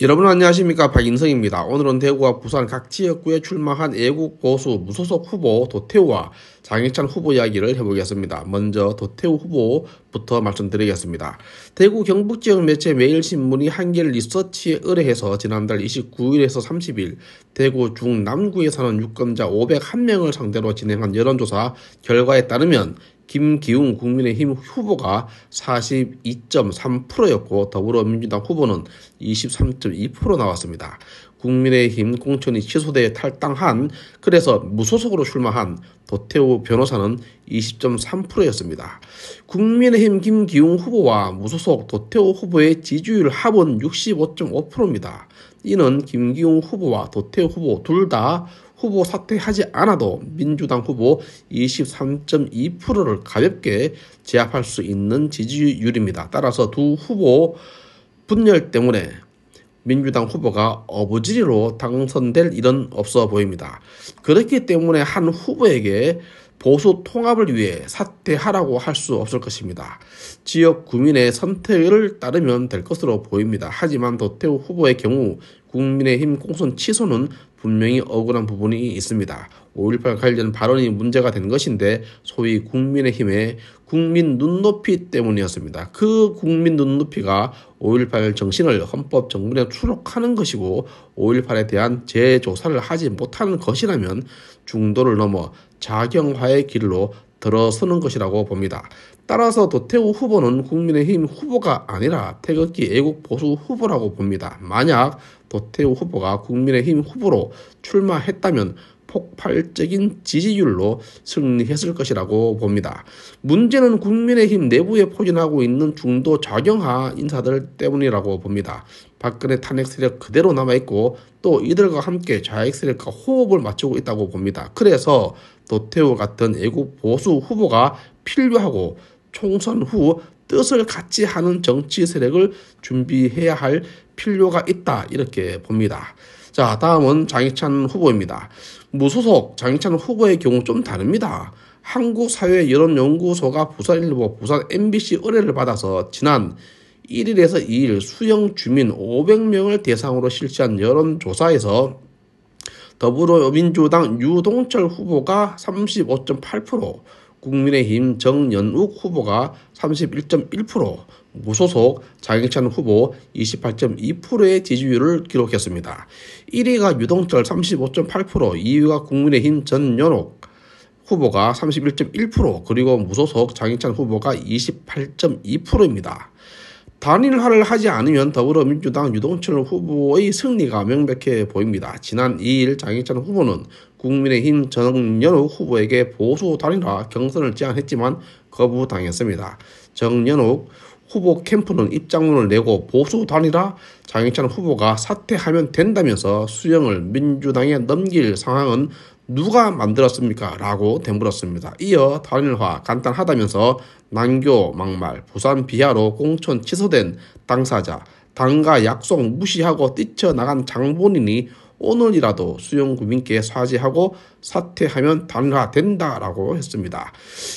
여러분 안녕하십니까 박인성입니다. 오늘은 대구와 부산 각 지역구에 출마한 애국 보수 무소속 후보 도태우와 장익찬 후보 이야기를 해보겠습니다. 먼저 도태우 후보부터 말씀드리겠습니다. 대구 경북 지역 매체 매일신문이 한길 리서치에 의뢰해서 지난달 29일에서 30일 대구 중남구에 사는 유권자 501명을 상대로 진행한 여론조사 결과에 따르면 김기웅 국민의힘 후보가 42.3%였고 더불어민주당 후보는 23.2% 나왔습니다. 국민의힘 공천이 취소돼 탈당한 그래서 무소속으로 출마한 도태우 변호사는 20.3%였습니다. 국민의힘 김기웅 후보와 무소속 도태우 후보의 지지율 합은 65.5%입니다. 이는 김기웅 후보와 도태우 후보 둘다 후보 사퇴하지 않아도 민주당 후보 23.2%를 가볍게 제압할 수 있는 지지율입니다. 따라서 두 후보 분열 때문에 민주당 후보가 어부지리로 당선될 일은 없어 보입니다. 그렇기 때문에 한 후보에게 보수 통합을 위해 사퇴하라고 할 수 없을 것입니다. 지역 국민의 선택을 따르면 될 것으로 보입니다. 하지만 도태우 후보의 경우 국민의힘 공천 취소는 분명히 억울한 부분이 있습니다. 5.18 관련 발언이 문제가 된 것인데 소위 국민의힘의 국민 눈높이 때문이었습니다. 그 국민 눈높이가 5.18 정신을 헌법 정문에 추록하는 것이고 5.18에 대한 재조사를 하지 못하는 것이라면 중도를 넘어 자경화의 길로 들어서는 것이라고 봅니다. 따라서 도태우 후보는 국민의힘 후보가 아니라 태극기 애국 보수 후보라고 봅니다. 만약 도태우 후보가 국민의힘 후보로 출마했다면 폭발적인 지지율로 승리했을 것이라고 봅니다. 문제는 국민의힘 내부에 포진하고 있는 중도 좌경화 인사들 때문이라고 봅니다. 박근혜 탄핵 세력 그대로 남아있고 또 이들과 함께 좌익 세력과 호흡을 맞추고 있다고 봅니다. 그래서 노태우 같은 애국 보수 후보가 필요하고 총선 후 뜻을 같이 하는 정치 세력을 준비해야 할 필요가 있다 이렇게 봅니다. 자 다음은 장익찬 후보입니다. 무소속 장익찬 후보의 경우 좀 다릅니다. 한국사회여론연구소가 부산일보, 부산 MBC 의뢰를 받아서 지난 1일에서 2일 수영 주민 500명을 대상으로 실시한 여론조사에서 더불어민주당 유동철 후보가 35.8%, 국민의힘 정연욱 후보가 31.1%, 무소속 장익찬 후보 28.2%의 지지율을 기록했습니다. 1위가 유동철 35.8%, 2위가 국민의힘 전연욱 후보가 31.1% 그리고 무소속 장익찬 후보가 28.2%입니다. 단일화를 하지 않으면 더불어민주당 유동철 후보의 승리가 명백해 보입니다. 지난 2일 장인찬 후보는 국민의힘 정연호 후보에게 보수 단일화 경선을 제안했지만 거부당했습니다. 정연호 후보 캠프는 입장문을 내고 보수 단일화 장인찬 후보가 사퇴하면 된다면서 수영을 민주당에 넘길 상황은 누가 만들었습니까? 라고 되물었습니다. 이어 단일화 간단하다면서 난교 막말 부산 비하로 공천 취소된 당사자 당과 약속 무시하고 뛰쳐나간 장본인이 오늘이라도 수용구민께 사죄하고 사퇴하면 단화된다라고 했습니다.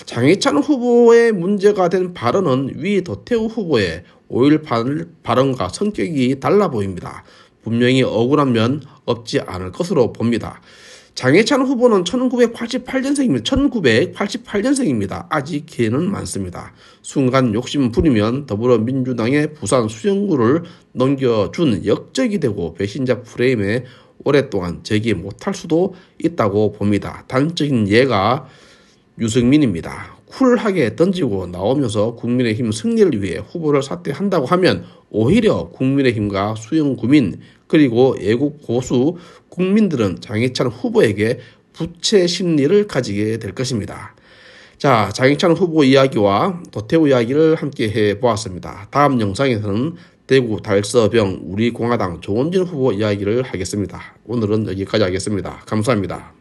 장희찬 후보의 문제가 된 발언은 위 도태우 후보의 5.18 발언과 성격이 달라 보입니다. 분명히 억울한 면 없지 않을 것으로 봅니다. 장해찬 후보는 1988년생입니다. 1988년생입니다. 아직 기회는 많습니다. 순간 욕심 부리면 더불어민주당의 부산 수영구를 넘겨준 역적이 되고 배신자 프레임에 오랫동안 제기 못할 수도 있다고 봅니다. 단적인 예가 유승민입니다. 쿨하게 던지고 나오면서 국민의힘 승리를 위해 후보를 사퇴한다고 하면 오히려 국민의힘과 수영구민 그리고 애국 보수 국민들은 장해찬 후보에게 부채 심리를 가지게 될 것입니다. 자, 장해찬 후보 이야기와 도태우 이야기를 함께 해 보았습니다. 다음 영상에서는 대구 달서병 우리공화당 조원진 후보 이야기를 하겠습니다. 오늘은 여기까지 하겠습니다. 감사합니다.